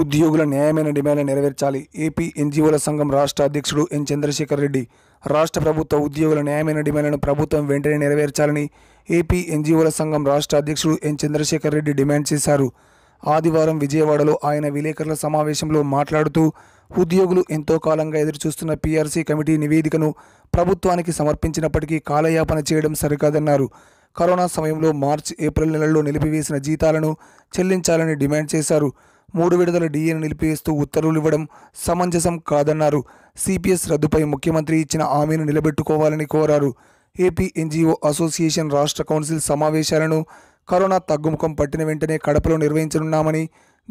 ఉద్యోగుల న్యాయమైన డిమాండ్ నెరవేర్చాలి ఏపీ ఎన్జీఓల సంఘం రాష్ట్ర అధ్యక్షుడు ఎన్ చంద్రశేఖర్ రెడ్డి రాష్ట్ర ప్రభుత్వ ఉద్యోగుల న్యాయమైన డిమాండ్లను ప్రభుత్వం వెంటనే నెరవేర్చాలని ఏపీ ఎన్జీఓల సంఘం రాష్ట్ర అధ్యక్షుడు ఎన్ చంద్రశేఖర్ రెడ్డి డిమాండ్ చేశారు ఆదివారం విజయవాడలో ఆయన విలేకరుల సమావేశంలో మాట్లాడుతూ ఉద్యోగులు ఎంతో కాలంగా ఎదురుచూస్తున్న పీఆర్సీ కమిటీ నివేదికను ప్రభుత్వానికి సమర్పించినప్పటికీ కాలయాపన చేయడం సరికాదన్నారు కరోనా సమయంలో మార్చి ఏప్రిల్ నెలల్లో నిలిపివేసిన జీతాలను చెల్లించాలని డిమాండ్ చేశారు మూడు విడతల డిఏను నిలిపివేస్తూ ఉత్తర్వులు ఇవ్వడం సమంజసం కాదన్నారు సిపిఎస్ రద్దుపై ముఖ్యమంత్రి ఇచ్చిన హామీను నిలబెట్టుకోవాలని కోరారు ఏపీ ఎన్జీఓ అసోసియేషన్ రాష్ట్ర కౌన్సిల్ సమావేశాలను కరోనా తగ్గుముఖం పట్టిన వెంటనే కడపలో నిర్వహించనున్నామని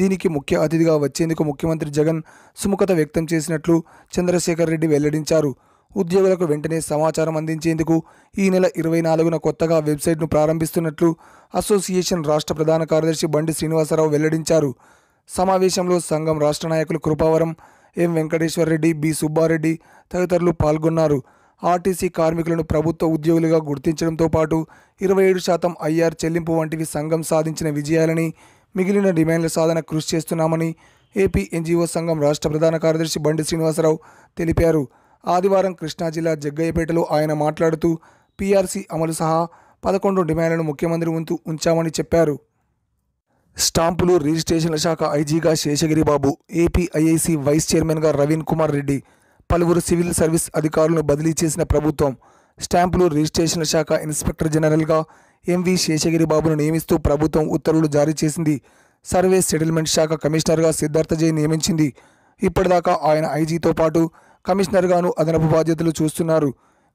దీనికి ముఖ్య అతిథిగా వచ్చేందుకు ముఖ్యమంత్రి జగన్ సుముఖత వ్యక్తం చేసినట్లు చంద్రశేఖర్ రెడ్డి వెల్లడించారు ఉద్యోగులకు వెంటనే సమాచారం అందించేందుకు ఈ నెల ఇరవై నాలుగున కొత్తగా వెబ్సైట్ను ప్రారంభిస్తున్నట్లు అసోసియేషన్ రాష్ట్ర ప్రధాన కార్యదర్శి బండి శ్రీనివాసరావు వెల్లడించారు సమావేశంలో సంఘం రాష్ట్ర నాయకులు కృపావరం ఎం రెడ్డి బి సుబ్బారెడ్డి తదితరులు పాల్గొన్నారు ఆర్టీసీ కార్మికులను ప్రభుత్వ ఉద్యోగులుగా గుర్తించడంతో పాటు ఇరవై ఏడు శాతం ఐఆర్ చెల్లింపు వంటివి సంఘం సాధించిన విజయాలని మిగిలిన డిమాండ్ల సాధన కృషి చేస్తున్నామని ఏపీ ఎన్జీఓ సంఘం రాష్ట్ర ప్రధాన కార్యదర్శి బండి శ్రీనివాసరావు తెలిపారు ఆదివారం కృష్ణా జిల్లా జగ్గయ్యపేటలో ఆయన మాట్లాడుతూ పీఆర్సీ అమలు సహా పదకొండు డిమాండ్లను ముఖ్యమంత్రి ఉంచామని చెప్పారు స్టాంపులు రిజిస్ట్రేషన్ల శాఖ ఐజీగా శేషగిరిబాబు ఏపీఐఐసి వైస్ చైర్మన్గా రవీణ్ కుమార్ రెడ్డి పలువురు సివిల్ సర్వీస్ అధికారులను బదిలీ చేసిన ప్రభుత్వం స్టాంపులు రిజిస్ట్రేషన్ల శాఖ ఇన్స్పెక్టర్ జనరల్గా ఎంవి శేషగిరిబాబును నియమిస్తూ ప్రభుత్వం ఉత్తర్వులు జారీ చేసింది సర్వే సెటిల్మెంట్ శాఖ కమిషనర్గా జై నియమించింది ఇప్పటిదాకా ఆయన ఐజీతో పాటు కమిషనర్గాను అదనపు బాధ్యతలు చూస్తున్నారు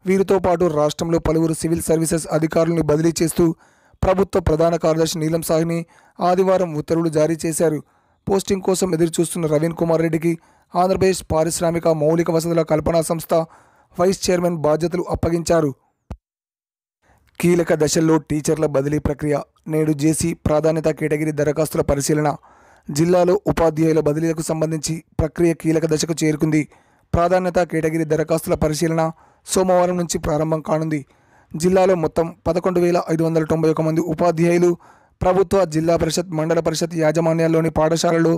వీరితో పాటు రాష్ట్రంలో పలువురు సివిల్ సర్వీసెస్ అధికారులను బదిలీ చేస్తూ ప్రభుత్వ ప్రధాన కార్యదర్శి నీలం సాహ్ని ఆదివారం ఉత్తర్వులు జారీ చేశారు పోస్టింగ్ కోసం ఎదురుచూస్తున్న రవీణ్ కుమార్ రెడ్డికి ఆంధ్రప్రదేశ్ పారిశ్రామిక మౌలిక వసతుల కల్పనా సంస్థ వైస్ చైర్మన్ బాధ్యతలు అప్పగించారు కీలక దశల్లో టీచర్ల బదిలీ ప్రక్రియ నేడు జేసీ ప్రాధాన్యత కేటగిరీ దరఖాస్తుల పరిశీలన జిల్లాలో ఉపాధ్యాయుల బదిలీలకు సంబంధించి ప్రక్రియ కీలక దశకు చేరుకుంది ప్రాధాన్యత కేటగిరీ దరఖాస్తుల పరిశీలన సోమవారం నుంచి ప్రారంభం కానుంది జిల్లాలో మొత్తం పదకొండు వేల ఐదు వందల తొంభై ఒక మంది ఉపాధ్యాయులు ప్రభుత్వ జిల్లా పరిషత్ మండల పరిషత్ యాజమాన్యాల్లోని పాఠశాలలో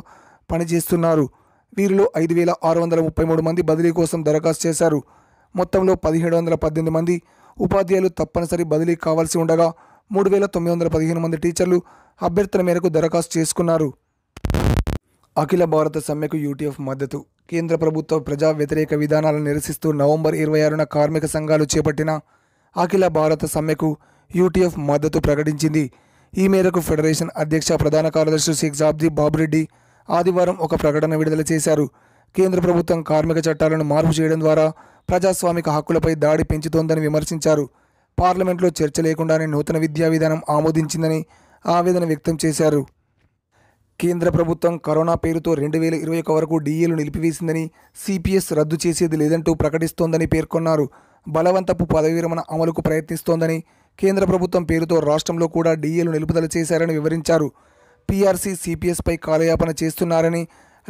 పనిచేస్తున్నారు వీరిలో ఐదు వేల ఆరు వందల ముప్పై మూడు మంది బదిలీ కోసం దరఖాస్తు చేశారు మొత్తంలో పదిహేడు వందల పద్దెనిమిది మంది ఉపాధ్యాయులు తప్పనిసరి బదిలీ కావాల్సి ఉండగా మూడు వేల తొమ్మిది వందల పదిహేను మంది టీచర్లు అభ్యర్థన మేరకు దరఖాస్తు చేసుకున్నారు అఖిల భారత సమ్మెకు యూటీఎఫ్ మద్దతు కేంద్ర ప్రభుత్వ ప్రజా వ్యతిరేక విధానాలను నిరసిస్తూ నవంబర్ ఇరవై ఆరున కార్మిక సంఘాలు చేపట్టిన అఖిల భారత సమ్మెకు యూటీఎఫ్ మద్దతు ప్రకటించింది ఈ మేరకు ఫెడరేషన్ అధ్యక్ష ప్రధాన కార్యదర్శి షేక్ జాబ్ది బాబురెడ్డి ఆదివారం ఒక ప్రకటన విడుదల చేశారు కేంద్ర ప్రభుత్వం కార్మిక చట్టాలను మార్పు చేయడం ద్వారా ప్రజాస్వామిక హక్కులపై దాడి పెంచుతోందని విమర్శించారు పార్లమెంట్లో చర్చ లేకుండానే నూతన విద్యా విధానం ఆమోదించిందని ఆవేదన వ్యక్తం చేశారు కేంద్ర ప్రభుత్వం కరోనా పేరుతో రెండు వేల ఇరవై ఒక వరకు డీఏలు నిలిపివేసిందని సిపిఎస్ రద్దు చేసేది లేదంటూ ప్రకటిస్తోందని పేర్కొన్నారు బలవంతపు పదవి విరమణ అమలుకు ప్రయత్నిస్తోందని కేంద్ర ప్రభుత్వం పేరుతో రాష్ట్రంలో కూడా డీఏలు నిలుపుదల చేశారని వివరించారు పీఆర్సీ సిపిఎస్పై కాలయాపన చేస్తున్నారని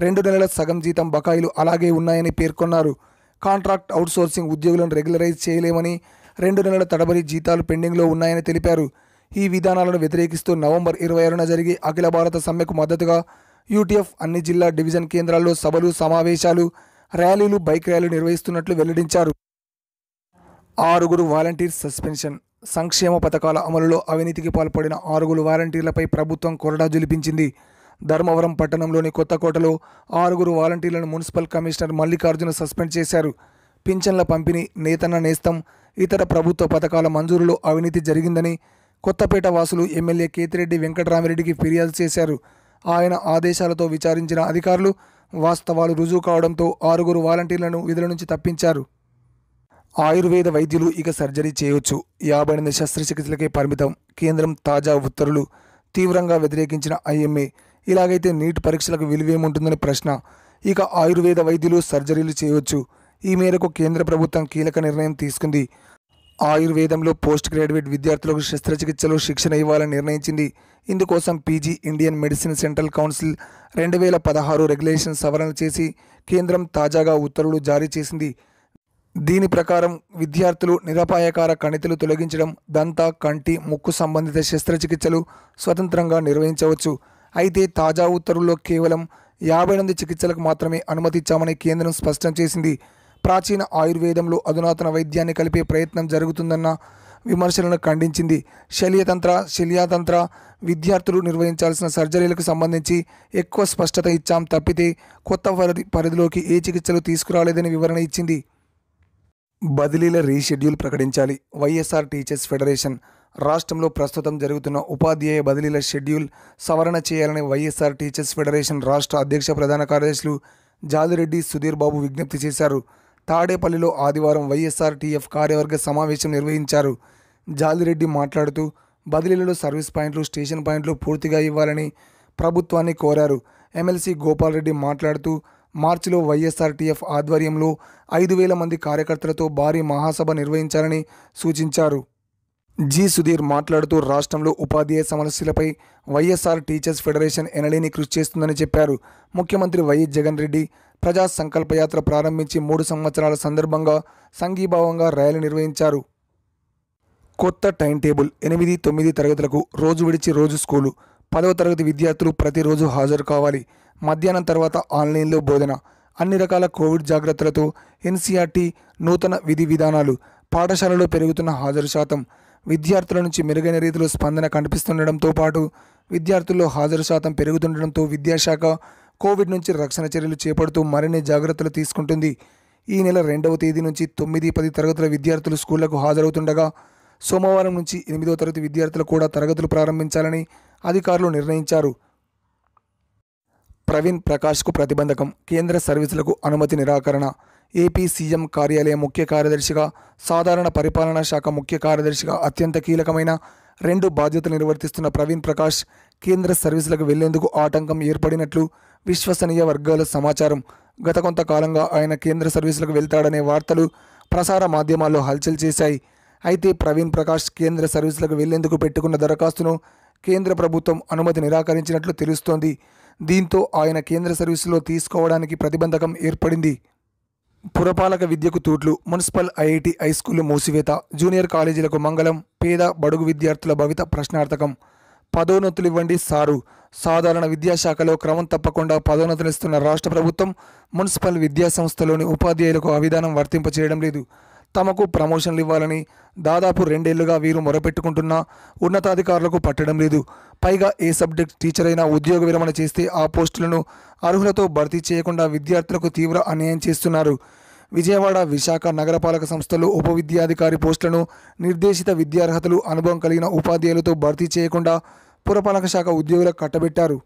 రెండు నెలల సగం జీతం బకాయిలు అలాగే ఉన్నాయని పేర్కొన్నారు కాంట్రాక్ట్ అవుట్సోర్సింగ్ ఉద్యోగులను రెగ్యులరైజ్ చేయలేమని రెండు నెలల తడబడి జీతాలు పెండింగ్లో ఉన్నాయని తెలిపారు ఈ విధానాలను వ్యతిరేకిస్తూ నవంబర్ ఇరవై ఆరున జరిగే అఖిల భారత సమ్మెకు మద్దతుగా యూటీఎఫ్ అన్ని జిల్లా డివిజన్ కేంద్రాల్లో సభలు సమావేశాలు ర్యాలీలు బైక్ ర్యాలీలు నిర్వహిస్తున్నట్లు వెల్లడించారు ఆరుగురు వాలంటీర్ సస్పెన్షన్ సంక్షేమ పథకాల అమలులో అవినీతికి పాల్పడిన ఆరుగురు వాలంటీర్లపై ప్రభుత్వం కొరడా జులిపించింది ధర్మవరం పట్టణంలోని కొత్తకోటలో ఆరుగురు వాలంటీర్లను మున్సిపల్ కమిషనర్ మల్లికార్జున సస్పెండ్ చేశారు పింఛన్ల పంపిణీ నేతన్న నేస్తం ఇతర ప్రభుత్వ పథకాల మంజూరులో అవినీతి జరిగిందని కొత్తపేట వాసులు ఎమ్మెల్యే కేతిరెడ్డి వెంకటరామిరెడ్డికి ఫిర్యాదు చేశారు ఆయన ఆదేశాలతో విచారించిన అధికారులు వాస్తవాలు రుజువు కావడంతో ఆరుగురు వాలంటీర్లను విధుల నుంచి తప్పించారు ఆయుర్వేద వైద్యులు ఇక సర్జరీ చేయొచ్చు యాభై ఎనిమిది శస్త్రచికిత్సలకే పరిమితం కేంద్రం తాజా ఉత్తర్వులు తీవ్రంగా వ్యతిరేకించిన ఐఎంఏ ఇలాగైతే నీటి పరీక్షలకు విలువేముంటుందని ప్రశ్న ఇక ఆయుర్వేద వైద్యులు సర్జరీలు చేయవచ్చు ఈ మేరకు కేంద్ర ప్రభుత్వం కీలక నిర్ణయం తీసుకుంది ఆయుర్వేదంలో పోస్ట్ గ్రాడ్యుయేట్ విద్యార్థులకు శస్త్రచికిత్సలో శిక్షణ ఇవ్వాలని నిర్ణయించింది ఇందుకోసం PG Indian medicine central council రెండు వేల పదహారు రెగ్యులేషన్ సవరణ చేసి కేంద్రం తాజాగా ఉత్తర్వులు జారీ చేసింది దీని ప్రకారం విద్యార్థులు నిరపాయకార కణితులు తొలగించడం దంత కంటి ముక్కు సంబంధిత శస్త్రచికిత్సలు స్వతంత్రంగా నిర్వహించవచ్చు అయితే తాజా ఉత్తర్వుల్లో కేవలం యాభై మంది చికిత్సలకు మాత్రమే అనుమతిచ్చామని కేంద్రం స్పష్టం చేసింది ప్రాచీన ఆయుర్వేదంలో అధునాతన వైద్యాన్ని కలిపే ప్రయత్నం జరుగుతుందన్న విమర్శలను ఖండించింది శల్యతంత్ర శల్యాతంత్ర విద్యార్థులు నిర్వహించాల్సిన సర్జరీలకు సంబంధించి ఎక్కువ స్పష్టత ఇచ్చాం తప్పితే కొత్త పరిధిలోకి ఏ చికిత్సలు తీసుకురాలేదని వివరణ ఇచ్చింది బదిలీల రీషెడ్యూల్ ప్రకటించాలి వైఎస్ఆర్ టీచర్స్ ఫెడరేషన్ రాష్ట్రంలో ప్రస్తుతం జరుగుతున్న ఉపాధ్యాయ బదిలీల షెడ్యూల్ సవరణ చేయాలని వైఎస్ఆర్ టీచర్స్ ఫెడరేషన్ రాష్ట్ర అధ్యక్ష ప్రధాన కార్యదర్శులు జాలిరెడ్డి సుధీర్ బాబు విజ్ఞప్తి చేశారు తాడేపల్లిలో ఆదివారం వైఎస్ఆర్టీఎఫ్ కార్యవర్గ సమావేశం నిర్వహించారు జాలిరెడ్డి మాట్లాడుతూ బదిలీలలో సర్వీస్ పాయింట్లు స్టేషన్ పాయింట్లు పూర్తిగా ఇవ్వాలని ప్రభుత్వాన్ని కోరారు ఎమ్మెల్సీ గోపాల్రెడ్డి మాట్లాడుతూ మార్చిలో వైఎస్ఆర్టీఎఫ్ ఆధ్వర్యంలో ఐదు వేల మంది కార్యకర్తలతో భారీ మహాసభ నిర్వహించాలని సూచించారు జి సుధీర్ మాట్లాడుతూ రాష్ట్రంలో ఉపాధ్యాయ సమస్యలపై వైఎస్ఆర్ టీచర్స్ ఫెడరేషన్ ఎనలేని కృషి చేస్తుందని చెప్పారు ముఖ్యమంత్రి వైఎస్ జగన్ రెడ్డి ప్రజా సంకల్పయాత్ర ప్రారంభించి మూడు సంవత్సరాల సందర్భంగా సంఘీభావంగా ర్యాలీ నిర్వహించారు కొత్త టైం టేబుల్ ఎనిమిది తొమ్మిది తరగతులకు రోజు విడిచి రోజు స్కూలు పదవ తరగతి విద్యార్థులు ప్రతిరోజు హాజరు కావాలి మధ్యాహ్నం తర్వాత ఆన్లైన్లో బోధన అన్ని రకాల కోవిడ్ జాగ్రత్తలతో ఎన్సీఆర్టీ నూతన విధి విధానాలు పాఠశాలలో పెరుగుతున్న హాజరు శాతం విద్యార్థుల నుంచి మెరుగైన రీతిలో స్పందన కనిపిస్తుండడంతో పాటు విద్యార్థుల్లో హాజరు శాతం పెరుగుతుండడంతో విద్యాశాఖ కోవిడ్ నుంచి రక్షణ చర్యలు చేపడుతూ మరిన్ని జాగ్రత్తలు తీసుకుంటుంది ఈ నెల రెండవ తేదీ నుంచి తొమ్మిది పది తరగతుల విద్యార్థులు స్కూళ్లకు హాజరవుతుండగా సోమవారం నుంచి ఎనిమిదో తరగతి విద్యార్థులు కూడా తరగతులు ప్రారంభించాలని అధికారులు నిర్ణయించారు ప్రవీణ్ ప్రకాష్కు ప్రతిబంధకం కేంద్ర సర్వీసులకు అనుమతి నిరాకరణ ఏపీ సీఎం కార్యాలయ ముఖ్య కార్యదర్శిగా సాధారణ పరిపాలనా శాఖ ముఖ్య కార్యదర్శిగా అత్యంత కీలకమైన రెండు బాధ్యతలు నిర్వర్తిస్తున్న ప్రవీణ్ ప్రకాష్ కేంద్ర సర్వీసులకు వెళ్లేందుకు ఆటంకం ఏర్పడినట్లు విశ్వసనీయ వర్గాల సమాచారం గత కొంతకాలంగా ఆయన కేంద్ర సర్వీసులకు వెళ్తాడనే వార్తలు ప్రసార మాధ్యమాల్లో హల్చల్ చేశాయి అయితే ప్రవీణ్ ప్రకాష్ కేంద్ర సర్వీసులకు వెళ్లేందుకు పెట్టుకున్న దరఖాస్తును కేంద్ర ప్రభుత్వం అనుమతి నిరాకరించినట్లు తెలుస్తోంది దీంతో ఆయన కేంద్ర సర్వీసులో తీసుకోవడానికి ప్రతిబంధకం ఏర్పడింది పురపాలక విద్యకు తూట్లు మున్సిపల్ ఐఐటి హైస్కూళ్లు మూసివేత జూనియర్ కాలేజీలకు మంగళం పేద బడుగు విద్యార్థుల భవిత ప్రశ్నార్థకం పదోన్నతులు ఇవ్వండి సారు సాధారణ విద్యాశాఖలో క్రమం తప్పకుండా పదోన్నతులు ఇస్తున్న రాష్ట్ర ప్రభుత్వం మున్సిపల్ విద్యాసంస్థలోని ఉపాధ్యాయులకు అవిధానం వర్తింపచేయడం లేదు తమకు ప్రమోషన్లు ఇవ్వాలని దాదాపు రెండేళ్లుగా వీరు మొరపెట్టుకుంటున్నా ఉన్నతాధికారులకు పట్టడం లేదు పైగా ఏ సబ్జెక్ట్ టీచర్ అయినా ఉద్యోగ విరమణ చేస్తే ఆ పోస్టులను అర్హులతో భర్తీ చేయకుండా విద్యార్థులకు తీవ్ర అన్యాయం చేస్తున్నారు విజయవాడ విశాఖ నగరపాలక సంస్థలు ఉప విద్యాధికారి పోస్టులను నిర్దేశిత విద్యార్హతలు అనుభవం కలిగిన ఉపాధ్యాయులతో భర్తీ చేయకుండా పురపాలక శాఖ ఉద్యోగులకు కట్టబెట్టారు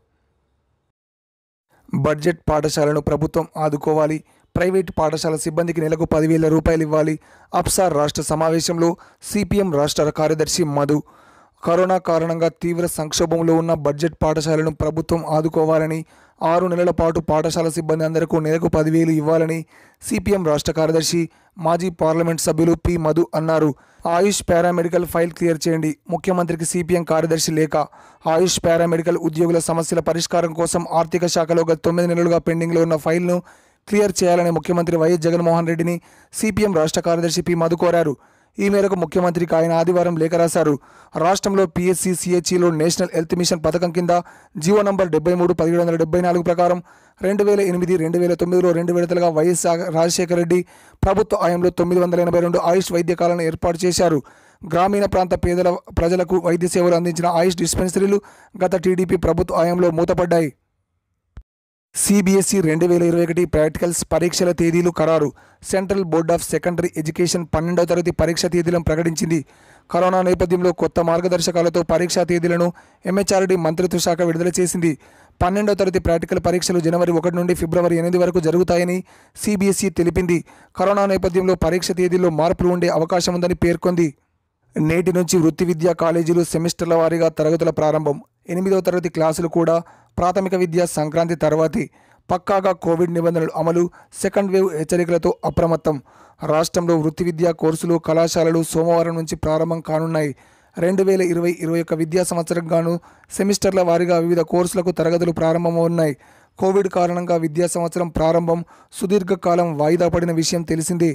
బడ్జెట్ పాఠశాలను ప్రభుత్వం ఆదుకోవాలి ప్రైవేటు పాఠశాల సిబ్బందికి నెలకు పదివేల రూపాయలు ఇవ్వాలి అప్సార్ రాష్ట్ర సమావేశంలో సిపిఎం రాష్ట్ర కార్యదర్శి మధు కరోనా కారణంగా తీవ్ర సంక్షోభంలో ఉన్న బడ్జెట్ పాఠశాలను ప్రభుత్వం ఆదుకోవాలని ఆరు నెలల పాటు పాఠశాల సిబ్బంది అందరికీ నెలకు పదివేలు ఇవ్వాలని సిపిఎం రాష్ట్ర కార్యదర్శి మాజీ పార్లమెంట్ సభ్యులు పి మధు అన్నారు ఆయుష్ పారామెడికల్ ఫైల్ క్లియర్ చేయండి ముఖ్యమంత్రికి సిపిఎం కార్యదర్శి లేక ఆయుష్ పారామెడికల్ ఉద్యోగుల సమస్యల పరిష్కారం కోసం ఆర్థిక శాఖలో గత తొమ్మిది నెలలుగా పెండింగ్లో ఉన్న ఫైల్ను క్లియర్ చేయాలని ముఖ్యమంత్రి వైఎస్ జగన్మోహన్ రెడ్డిని సిపిఎం రాష్ట్ర కార్యదర్శి పి మధు కోరారు ఈ మేరకు ముఖ్యమంత్రికి ఆయన ఆదివారం లేఖ రాశారు రాష్ట్రంలో పిఎస్సి సిహెచ్ఈలో నేషనల్ హెల్త్ మిషన్ పథకం కింద జీవో నంబర్ డెబ్బై మూడు పదిహేడు వందల డెబ్బై నాలుగు ప్రకారం రెండు వేల ఎనిమిది రెండు వేల తొమ్మిదిలో రెండు విడతలుగా వైఎస్ రాజశేఖర రెడ్డి ప్రభుత్వ ఆయంలో తొమ్మిది వందల ఎనభై రెండు ఆయుష్ వైద్యకాలను ఏర్పాటు చేశారు గ్రామీణ ప్రాంత పేదల ప్రజలకు వైద్య సేవలు అందించిన ఆయుష్ డిస్పెన్సరీలు గత టీడీపీ ప్రభుత్వ ఆయంలో మూతపడ్డాయి సిబిఎస్ఈ రెండు వేల ఇరవై ఒకటి ప్రాక్టికల్స్ పరీక్షల తేదీలు ఖరారు central board of secondary education పన్నెండవ తరగతి పరీక్ష తేదీలను ప్రకటించింది కరోనా నేపథ్యంలో కొత్త మార్గదర్శకాలతో పరీక్షా తేదీలను ఎంహెచ్ఆర్డీ మంత్రిత్వ శాఖ విడుదల చేసింది పన్నెండవ తరగతి ప్రాక్టికల్ పరీక్షలు జనవరి ఒకటి నుండి ఫిబ్రవరి ఎనిమిది వరకు జరుగుతాయని సిబిఎస్ఈ తెలిపింది కరోనా నేపథ్యంలో పరీక్ష తేదీల్లో మార్పులు ఉండే అవకాశం ఉందని పేర్కొంది నేటి నుంచి వృత్తి విద్యా కాలేజీలు సెమిస్టర్ల వారీగా తరగతుల ప్రారంభం ఎనిమిదవ తరగతి క్లాసులు కూడా ప్రాథమిక విద్య సంక్రాంతి తర్వాతి పక్కాగా కోవిడ్ నిబంధనలు అమలు సెకండ్ వేవ్ హెచ్చరికలతో అప్రమత్తం రాష్ట్రంలో వృత్తి విద్యా కోర్సులు కళాశాలలు సోమవారం నుంచి ప్రారంభం కానున్నాయి రెండు వేల ఇరవై ఇరవై ఒక్క విద్యా సంవత్సరం గాను సెమిస్టర్ల వారీగా వివిధ కోర్సులకు తరగతులు ప్రారంభమవున్నాయి కోవిడ్ కారణంగా విద్యా సంవత్సరం ప్రారంభం సుదీర్ఘకాలం వాయిదా పడిన విషయం తెలిసిందే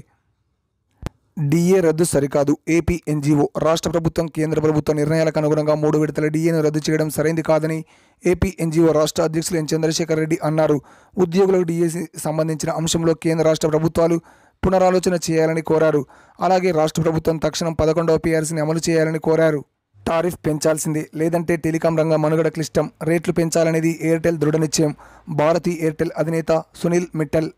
డిఏ రద్దు సరికాదు ఏపీ ఎన్జీఓ రాష్ట్ర ప్రభుత్వం కేంద్ర ప్రభుత్వ నిర్ణయాలకు అనుగుణంగా మూడు విడతల డిఏను రద్దు చేయడం సరైంది కాదని ఏపీ ఎన్జీఓ రాష్ట్ర అధ్యక్షులు ఎన్ చంద్రశేఖర్ రెడ్డి అన్నారు ఉద్యోగులకు డిఏ సంబంధించిన అంశంలో కేంద్ర రాష్ట్ర ప్రభుత్వాలు పునరాలోచన చేయాలని కోరారు అలాగే రాష్ట్ర ప్రభుత్వం తక్షణం పదకొండవ పీఆర్సీని అమలు చేయాలని కోరారు టారిఫ్ పెంచాల్సిందే లేదంటే టెలికాం రంగం మనుగడ క్లిష్టం రేట్లు పెంచాలనేది ఎయిర్టెల్ దృఢ నిశ్చయం భారతీ ఎయిర్టెల్ అధినేత సునీల్ మిట్టల్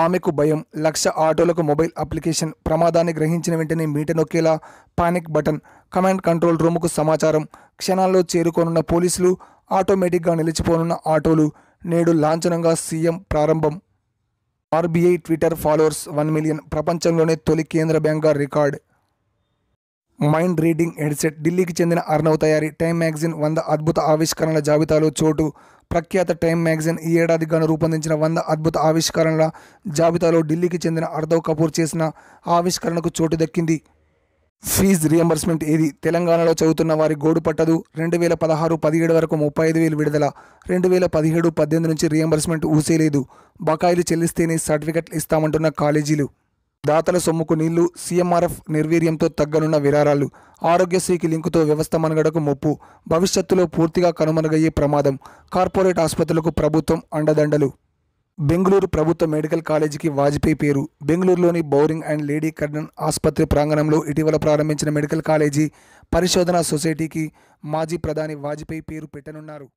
ఆమెకు భయం లక్ష ఆటోలకు మొబైల్ అప్లికేషన్ ప్రమాదాన్ని గ్రహించిన వెంటనే మీట నొక్కేలా పానిక్ బటన్ కమాండ్ కంట్రోల్ రూముకు సమాచారం క్షణాల్లో చేరుకోనున్న పోలీసులు ఆటోమేటిక్గా నిలిచిపోనున్న ఆటోలు నేడు లాంఛనంగా సీఎం ప్రారంభం RBI Twitter followers one million ప్రపంచంలోనే తొలి కేంద్ర బ్యాంక్గా రికార్డ్ మైండ్ రీడింగ్ హెడ్సెట్ ఢిల్లీకి చెందిన అర్నవ్ తయారీ టైమ్ మ్యాగజిన్ వంద అద్భుత ఆవిష్కరణల జాబితాలో చోటు ప్రఖ్యాత టైమ్ మ్యాగజైన్ ఈ ఏడాది గాను రూపొందించిన వంద అద్భుత ఆవిష్కరణల జాబితాలో ఢిల్లీకి చెందిన అర్ధవ్ కపూర్ చేసిన ఆవిష్కరణకు చోటు దక్కింది ఫీజ్ రియంబర్స్మెంట్ ఏది తెలంగాణలో చదువుతున్న వారి గోడు పట్టదు రెండు వేల పదహారు పదిహేడు వరకు ముప్పై ఐదు వేలు విడుదల రెండు వేల పదిహేడు పద్దెనిమిది నుంచి రియంబర్స్మెంట్ ఊసేలేదు బకాయిలు చెల్లిస్తేనే సర్టిఫికెట్లు ఇస్తామంటున్న కాలేజీలు దాతల సొమ్ముకు నీళ్లు సీఎంఆర్ఎఫ్ నిర్వీర్యంతో తగ్గనున్న విరారాలు ఆరోగ్యశ్రీకి లింకుతో వ్యవస్థ మనుగడకు ముప్పు భవిష్యత్తులో పూర్తిగా కనుమరుగయ్యే ప్రమాదం కార్పొరేట్ ఆసుపత్రులకు ప్రభుత్వం అండదండలు బెంగళూరు ప్రభుత్వ మెడికల్ కాలేజీకి వాజ్పేయి పేరు బెంగళూరులోని బౌరింగ్ అండ్ లేడీ కర్ణన్ ఆసుపత్రి ప్రాంగణంలో ఇటీవల ప్రారంభించిన మెడికల్ కాలేజీ పరిశోధన సొసైటీకి మాజీ ప్రధాని వాజ్పేయి పేరు పెట్టనున్నారు